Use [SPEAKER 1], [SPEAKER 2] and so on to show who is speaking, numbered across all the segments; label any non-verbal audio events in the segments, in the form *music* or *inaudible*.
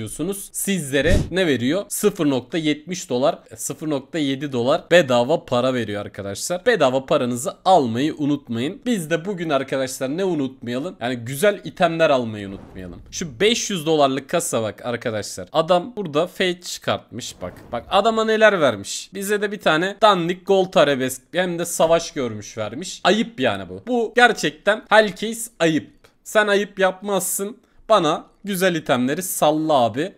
[SPEAKER 1] yazıyorsunuz. Sizlere ne veriyor? 0.70 dolar 0.7 e, dolar bedava para veriyor arkadaşlar. Bedava paranızı almayı unutmayın. Biz de bugün arkadaşlar ne unutmayalım? Yani güzel itemler almayı unutmayalım. Şu 500 dolarlık kasa bak arkadaşlar. Adam burada fake çıkartmış bak. Bak adama neler vermiş. Bize de bir tane dandik gold arabesk hem de savaş görmüş vermiş. Ayıp yani bu. Bu gerçekten herkes ayıp. Sen ayıp yapmazsın. Bana Güzel itemleri salla abi.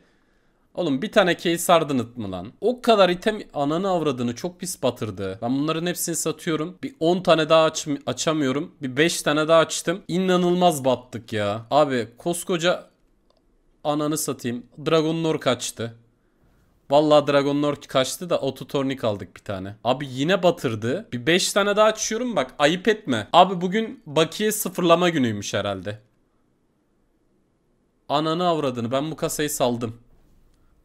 [SPEAKER 1] Oğlum bir tane key sardınıt mı lan? O kadar item ananı avradını çok pis batırdı. Ben bunların hepsini satıyorum. Bir 10 tane daha aç açamıyorum. Bir 5 tane daha açtım. İnanılmaz battık ya. Abi koskoca ananı satayım. Dragon Lord kaçtı. Vallahi Dragon Lord kaçtı da ototornik aldık bir tane. Abi yine batırdı. Bir 5 tane daha açıyorum bak ayıp etme. Abi bugün bakiye sıfırlama günüymüş herhalde. Ananı avradını ben bu kasayı saldım.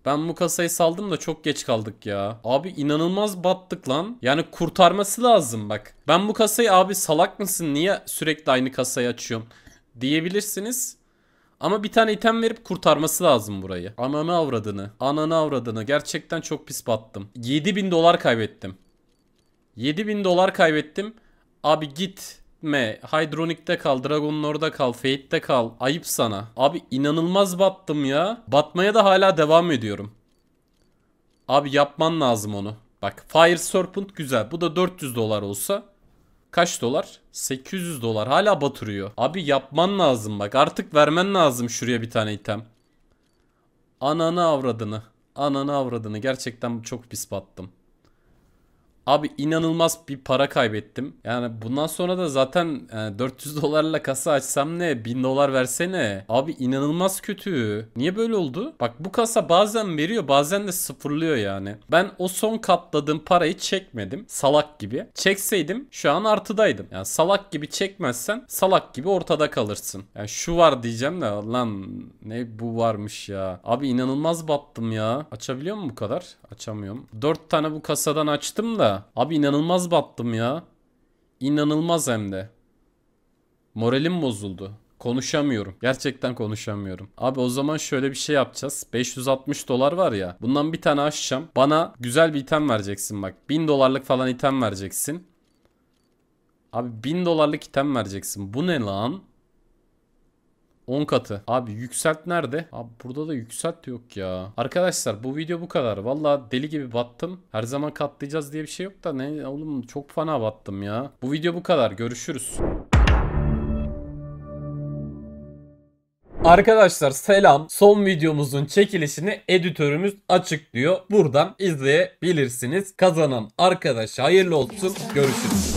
[SPEAKER 1] Ben bu kasayı saldım da çok geç kaldık ya. Abi inanılmaz battık lan. Yani kurtarması lazım bak. Ben bu kasayı abi salak mısın niye sürekli aynı kasayı açıyorsun diyebilirsiniz. Ama bir tane item verip kurtarması lazım burayı. Ananı avradını. Ananı avradını. Gerçekten çok pis battım. 7000 dolar kaybettim. 7000 dolar kaybettim. Abi git gitme. Hydronik'te kal, dragon orada kal, Fate'de kal. Ayıp sana. Abi inanılmaz battım ya. Batmaya da hala devam ediyorum. Abi yapman lazım onu. Bak Fire Serpent güzel. Bu da 400 dolar olsa. Kaç dolar? 800 dolar. Hala batırıyor. Abi yapman lazım bak. Artık vermen lazım şuraya bir tane item. Ananı avradını. Ananı avradını. Gerçekten çok pis battım. Abi inanılmaz bir para kaybettim. Yani bundan sonra da zaten 400 e, *laughs* dolarla kasa açsam ne? 1000 dolar versene. Abi inanılmaz kötü. Niye böyle oldu? Bak bu kasa bazen veriyor bazen de sıfırlıyor yani. Ben o son katladığım parayı çekmedim. Salak gibi. Çekseydim şu an artıdaydım. Yani salak gibi çekmezsen salak gibi ortada kalırsın. Yani şu var diyeceğim de lan ne bu varmış ya. Abi inanılmaz battım ya. Açabiliyor mu bu kadar? Açamıyorum. 4 tane bu kasadan açtım da Abi inanılmaz battım ya. İnanılmaz hem de. Moralim bozuldu. Konuşamıyorum. Gerçekten konuşamıyorum. Abi o zaman şöyle bir şey yapacağız. 560 dolar var ya. Bundan bir tane açacağım. Bana güzel bir item vereceksin bak. 1000 dolarlık falan item vereceksin. Abi 1000 dolarlık item vereceksin. Bu ne lan? 10 katı. Abi yükselt nerede? Abi burada da yükselt yok ya. Arkadaşlar bu video bu kadar. Valla deli gibi battım. Her zaman katlayacağız diye bir şey yok da ne oğlum çok fena battım ya. Bu video bu kadar. Görüşürüz. Arkadaşlar selam. Son videomuzun çekilişini editörümüz açıklıyor. Buradan izleyebilirsiniz. Kazanan arkadaş hayırlı olsun. Görüşürüz.